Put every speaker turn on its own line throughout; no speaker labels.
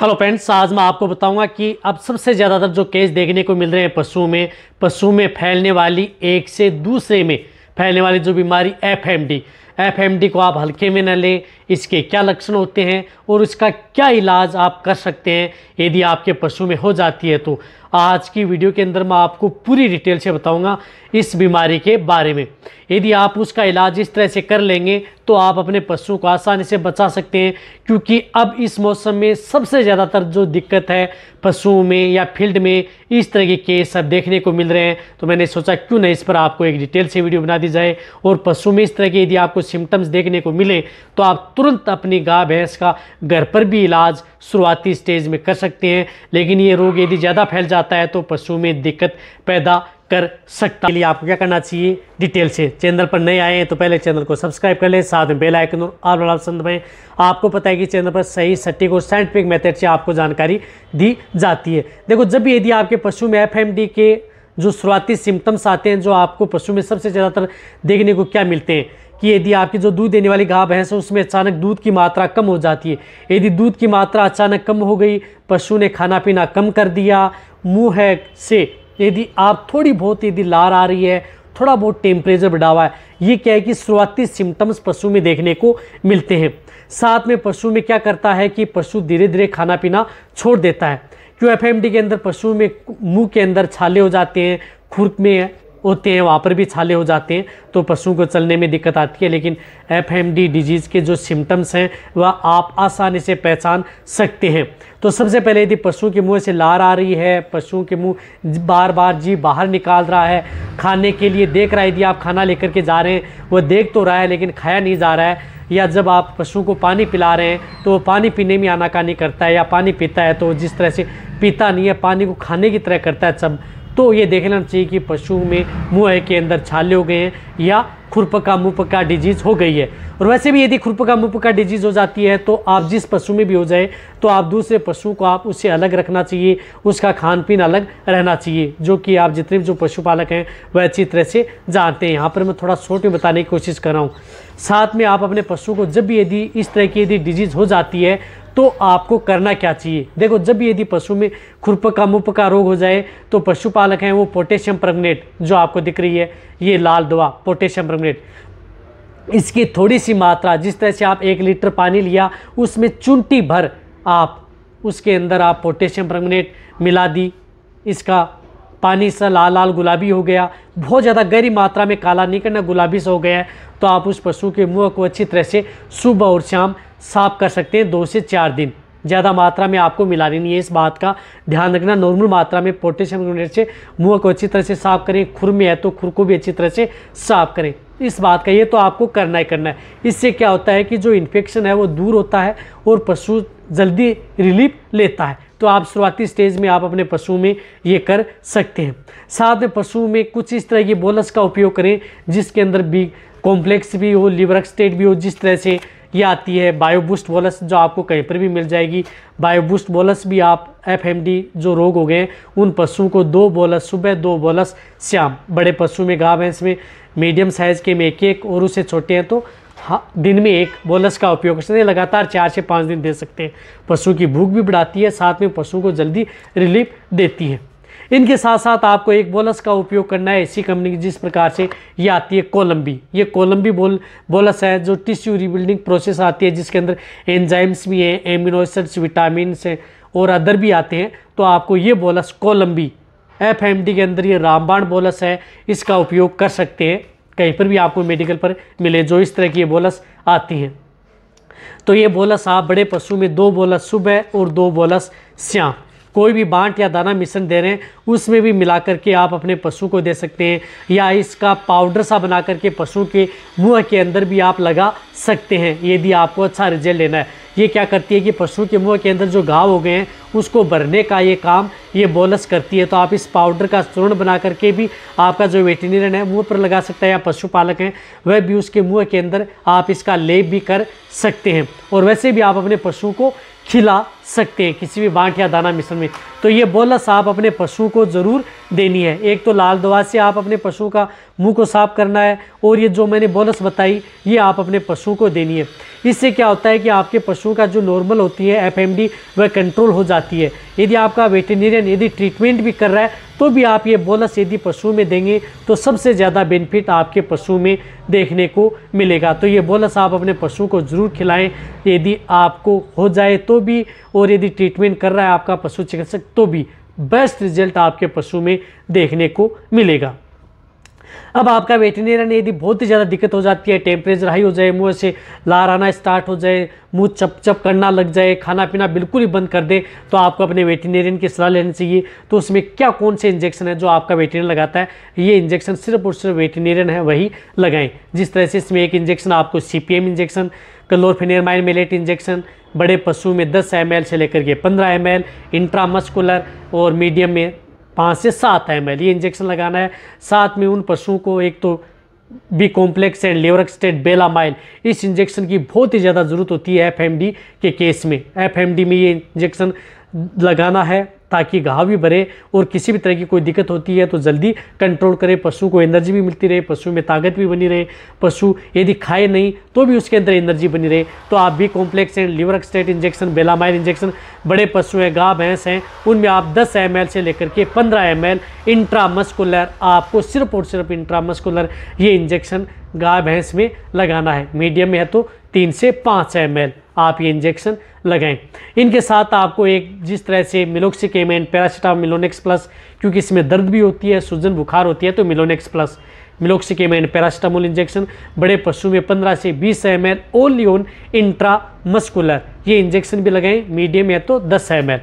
hello friends आज मैं आपको बताऊंगा कि अब सबसे ज़्यादातर जो केस देखने को मिल रहे हैं पशुओं में पशु में फैलने वाली एक से दूसरे में फैलने वाली जो बीमारी F M D F M D को आप हल्के में न लें इसके क्या लक्षण होते हैं और इसका क्या इलाज आप कर सकते हैं यदि आपके पशु में हो जाती है तो आज की वीडियो के अंदर मैं आपको पूरी डिटेल से बताऊंगा इस बीमारी के बारे में यदि आप उसका इलाज इस तरह से कर लेंगे तो आप अपने पशु को आसानी से बचा सकते हैं क्योंकि अब इस मौसम में सबसे ज़्यादातर जो दिक्कत है पशुओं में या फील्ड में इस तरह के केस अब देखने को मिल रहे हैं तो मैंने सोचा क्यों ना इस पर आपको एक डिटेल से वीडियो बना दी जाए और पशु में इस तरह के यदि आपको सिम्टम्स देखने को मिले तो आप तुरंत अपनी गाय भैंस का घर पर भी इलाज शुरुआती स्टेज में कर सकते हैं लेकिन ये रोग यदि ज़्यादा फैल जाता है तो पशु में दिक्कत पैदा कर सकता लिए आपको क्या करना चाहिए डिटेल से चैनल पर नए आए हैं तो पहले चैनल को सब्सक्राइब कर लें साथ में बेल आइकन और आल वाला पसंद दबाएं आपको पता है कि चैनल पर सही सटीक और साइंटिफिक मेथड से आपको जानकारी दी जाती है देखो जब भी यदि आपके पशु में एफ के जो शुरुआती सिम्टम्स आते हैं जो आपको पशु में सबसे ज़्यादातर देखने को क्या मिलते हैं कि यदि आपकी जो दूध देने वाली गाय भैंस है उसमें अचानक दूध की मात्रा कम हो जाती है यदि दूध की मात्रा अचानक कम हो गई पशु ने खाना पीना कम कर दिया मुँह है से यदि आप थोड़ी बहुत यदि लार आ रही है थोड़ा बहुत टेम्परेचर बढ़ावा है ये क्या है कि शुरुआती सिम्टम्स पशु में देखने को मिलते हैं साथ में पशु में क्या करता है कि पशु धीरे धीरे खाना पीना छोड़ देता है क्यों एफ के अंदर पशु में मुंह के अंदर छाले हो जाते हैं खुर्क में होते हैं वहाँ पर भी छाले हो जाते हैं तो पशुओं को चलने में दिक्कत आती है लेकिन एफ डिजीज़ के जो सिम्टम्स हैं वह आप आसानी से पहचान सकते हैं तो सबसे पहले यदि पशुओं के मुंह से लार आ रही है पशुओं के मुंह बार बार जी बाहर निकाल रहा है खाने के लिए देख रहा है यदि आप खाना लेकर के जा रहे हैं वह देख तो रहा है लेकिन खाया नहीं जा रहा है या जब आप पशुओं को पानी पिला रहे हैं तो वो पानी पीने में आनाकानी करता है या पानी पीता है तो जिस तरह से पीता नहीं है पानी को खाने की तरह करता है सब तो ये देख लेना चाहिए कि पशु में मुँह के अंदर छाले हो गए हैं या खुरपका मुपका डिजीज़ हो गई है और वैसे भी यदि खुरपका मुपका डिजीज़ हो जाती है तो आप जिस पशु में भी हो जाए तो आप दूसरे पशु को आप उससे अलग रखना चाहिए उसका खान पीन अलग रहना चाहिए जो कि आप जितने भी जो पशुपालक हैं वह अच्छी तरह से जानते हैं यहाँ पर मैं थोड़ा शॉर्ट में बताने की कोशिश कर रहा हूँ साथ में आप अपने पशु को जब भी यदि इस तरह की यदि डिजीज़ हो जाती है तो आपको करना क्या चाहिए देखो जब यदि पशु में खुरप का मुप का रोग हो जाए तो पशुपालक हैं वो पोटेशियम प्रग्नेट जो आपको दिख रही है ये लाल दवा पोटेशियम प्रग्नेट इसकी थोड़ी सी मात्रा जिस तरह से आप एक लीटर पानी लिया उसमें चुनटी भर आप उसके अंदर आप पोटेशियम प्रग्नेट मिला दी इसका पानी सा लाल लाल गुलाबी हो गया बहुत ज़्यादा गहरी मात्रा में काला नहीं करना गुलाबी सा हो गया है तो आप उस पशु के मुँह को अच्छी तरह से सुबह और शाम साफ कर सकते हैं दो से चार दिन ज़्यादा मात्रा में आपको मिलानी नहीं है इस बात का ध्यान रखना नॉर्मल मात्रा में पोटेशियम कार्बोनेट से मुँह को अच्छी तरह से साफ करें खुर में है तो खुर को भी अच्छी तरह से साफ करें इस बात का ये तो आपको करना ही करना है इससे क्या होता है कि जो इन्फेक्शन है वो दूर होता है और पशु जल्दी रिलीफ लेता है तो आप शुरुआती स्टेज में आप अपने पशु में ये कर सकते हैं साथ में पशु में कुछ इस तरह की बोलस का उपयोग करें जिसके अंदर बी कॉम्प्लेक्स भी हो लिवर स्टेट भी हो जिस तरह से ये आती है बायोबूस्ट बोलस जो आपको कहीं पर भी मिल जाएगी बायोबूस्ट बोलस भी आप एफएमडी जो रोग हो गए उन पशुओं को दो बोलस सुबह दो बोलस शाम बड़े पशु में गाँव भैंस में मीडियम साइज़ के में एक एक और उससे छोटे हैं तो हाँ दिन में एक बोलस का उपयोग करते हैं लगातार चार से पाँच दिन दे सकते हैं पशु की भूख भी बढ़ाती है साथ में पशु को जल्दी रिलीफ देती है इनके साथ साथ आपको एक बोलस का उपयोग करना है ऐसी कंपनी की जिस प्रकार से ये आती है कोलम्बी ये कोलम्बी बोल बोलस है जो टिश्यू रिबिल्डिंग प्रोसेस आती है जिसके अंदर एंजाइम्स भी हैं एमिनोसड्स विटामिन हैं और अदर भी आते हैं तो आपको ये बोलस कोलम्बी एफ एम डी के अंदर ये रामबाण बोलस है इसका उपयोग कर सकते हैं कहीं पर भी आपको मेडिकल पर मिले जो इस तरह की ये बोलस आती हैं तो ये बोलस आप बड़े पशु में दो बोलस सुबह और दो बोलस श्याम कोई भी बांट या दाना मिश्रण दे रहे हैं उसमें भी मिला करके आप अपने पशु को दे सकते हैं या इसका पाउडर सा बना करके पशु के मुँह के अंदर भी आप लगा सकते हैं यदि आपको अच्छा रिजल्ट लेना है ये क्या करती है कि पशु के मुँह के अंदर जो घाव हो गए हैं उसको भरने का ये काम ये बोलस करती है तो आप इस पाउडर का चूर्ण बना करके भी आपका जो वेटिनेरियन है मुँह पर लगा सकता है या पशुपालक हैं वह भी उसके मुँह के अंदर आप इसका लेप भी कर सकते हैं और वैसे भी आप अपने पशु को खिला सकते हैं किसी भी बांट या दाना मिश्रण में तो ये बोलस आप अपने पशु को ज़रूर देनी है एक तो लाल दवा से आप अपने पशु का मुंह को साफ करना है और ये जो मैंने बोलस बताई ये आप अपने पशु को देनी है इससे क्या होता है कि आपके पशु का जो नॉर्मल होती है एफएमडी वह कंट्रोल हो जाती है यदि आपका वेटनेरियन यदि ट्रीटमेंट भी कर रहा है तो भी आप ये बोलस यदि पशु में देंगे तो सबसे ज़्यादा बेनिफिट आपके पशु में देखने को मिलेगा तो ये बोलस आप अपने पशु को ज़रूर खिलाएं यदि आपको हो जाए तो भी और यदि ट्रीटमेंट कर रहा है आपका पशु चिकित्सक तो भी बेस्ट रिजल्ट आपके पशु में देखने को मिलेगा अब आपका वेटनेरियन यदि बहुत ही ज़्यादा दिक्कत हो जाती है टेम्परेचर हाई हो जाए मुँह से लार आना स्टार्ट हो जाए मुँह चप चप करना लग जाए खाना पीना बिल्कुल ही बंद कर दे तो आपको अपने वेटनेरियन की सलाह लेनी चाहिए तो उसमें क्या कौन से इंजेक्शन है जो आपका वेटनेरियन लगाता है ये इंजेक्शन सिर्फ और सिर्फ वेटनेरियन है वही लगाएं जिस तरह से इसमें एक इंजेक्शन आपको C injection chlorpheniramine maleate injection बड़े पशु में 10 एम से लेकर के 15 एम एल इंट्रामस्कुलर और मीडियम में पाँच से सात एम एल ये इंजेक्शन लगाना है साथ में उन पशुओं को एक तो बी कॉम्प्लेक्स एंड स्टेट बेलामाइल इस इंजेक्शन की बहुत ही ज़्यादा ज़रूरत होती है एफएमडी के केस में एफएमडी में ये इंजेक्शन लगाना है ताकि घाव भी भरे और किसी भी तरह की कोई दिक्कत होती है तो जल्दी कंट्रोल करें पशु को एनर्जी भी मिलती रहे पशु में ताकत भी बनी रहे पशु यदि खाए नहीं तो भी उसके अंदर एनर्जी बनी रहे तो आप भी complex and liver extract injection बेलामाइल इंजेक्शन बड़े पशु हैं गाय भैंस हैं उनमें आप दस एम से लेकर के पंद्रह एम एल इंट्रामस्कुलर आपको सिर्फ और सिर्फ इंट्रामस्कुलर ये इंजेक्शन गाय भैंस में लगाना है मीडियम में है तो तीन से पाँच एम आप ये इंजेक्शन लगाएं इनके साथ आपको एक जिस तरह से मिलोक्सिकेमेन पैरासीटाम मिलोनेक्स प्लस क्योंकि इसमें दर्द भी होती है सूजन बुखार होती है तो Melonex plus meloxicam paracetamol injection बड़े पशु में 15 से 20 एम एल ओलियोन इंट्रामस्कुलर ये इंजेक्शन भी लगाएं मीडियम है तो 10 एम एल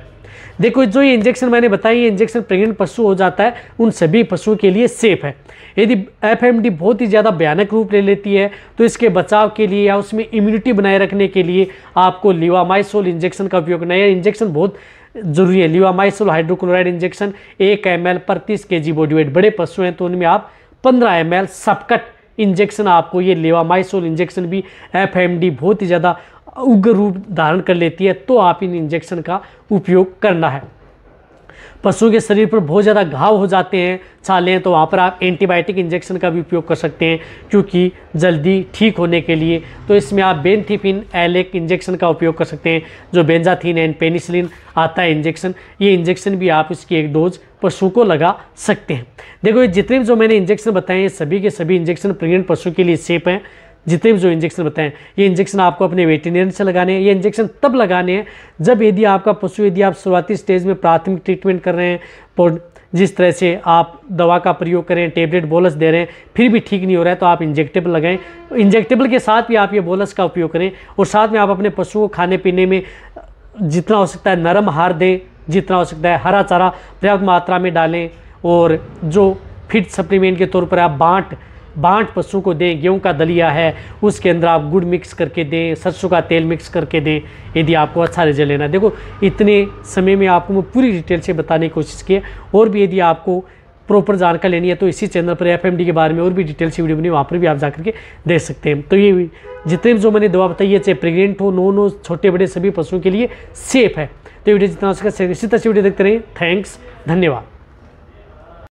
देखो जो ये इंजेक्शन मैंने बताया ये इंजेक्शन प्रेग्नेंट पशु हो जाता है उन सभी पशुओं के लिए सेफ है यदि एफ बहुत ही ज़्यादा भयानक रूप ले लेती है तो इसके बचाव के लिए या उसमें इम्यूनिटी बनाए रखने के लिए आपको लिवामाइसोल इंजेक्शन का उपयोग करना है इंजेक्शन बहुत जरूरी है लिवामाइसोल हाइड्रोक्लोराइड इंजेक्शन एक एम एल पर तीस के जी बॉडी वेट बड़े पशु हैं तो उनमें आप पंद्रह एम एल सबकट इंजेक्शन आपको ये लेवामाइसोल इंजेक्शन भी एफ बहुत ही ज़्यादा उग्र रूप धारण कर लेती है तो आप इन इंजेक्शन का उपयोग करना है पशुओं के शरीर पर बहुत ज़्यादा घाव हो जाते हैं छाले हैं तो वहाँ पर आप एंटीबायोटिक इंजेक्शन का भी उपयोग कर सकते हैं क्योंकि जल्दी ठीक होने के लिए तो इसमें आप बेंथिफिन एलेक इंजेक्शन का उपयोग कर सकते हैं जो बेंजाथिन एंड पेनिसिलिन आता है इंजेक्शन ये इंजेक्शन भी आप इसकी एक डोज पशु को लगा सकते हैं देखो ये जितने जो मैंने इंजेक्शन बताए हैं सभी के सभी इंजेक्शन प्रेगनेंट पशु के लिए सेफ हैं जितने भी जो इंजेक्शन बताएं ये इंजेक्शन आपको अपने वेटेरिनियन से लगाने हैं ये इंजेक्शन तब लगाने हैं जब यदि आपका पशु यदि आप शुरुआती स्टेज में प्राथमिक ट्रीटमेंट कर रहे हैं जिस तरह से आप दवा का प्रयोग करें टेबलेट बोलस दे रहे हैं फिर भी ठीक नहीं हो रहा है तो आप इंजेक्टेबल लगाएं इंजेक्टेबल तो के साथ भी आप ये बोलस का उपयोग करें और साथ में आप अपने पशु को खाने पीने में जितना हो सकता है नरम हार दें जितना हो सकता है हरा चारा पर्याप्त मात्रा में डालें और जो फिट सप्लीमेंट के तौर पर आप बाँट बांट पशु को दें गेहूं का दलिया है उसके अंदर आप गुड़ मिक्स करके दें सरसों का तेल मिक्स करके दें यदि आपको अच्छा रिजल्ट लेना है देखो इतने समय में आपको मैं पूरी डिटेल से बताने की कोशिश की और भी यदि आपको प्रॉपर जानकारी लेनी है तो इसी चैनल पर एफ के बारे में और भी डिटेल से वीडियो बनी वहाँ पर भी आप जा करके देख सकते हैं तो ये जितने भी जो मैंने दवा बताई है चाहे प्रेगनेंट हो नो नो छोटे बड़े सभी पशुओं के लिए सेफ है तो वीडियो जितना हो इसी तरह से वीडियो देखते रहें थैंक्स धन्यवाद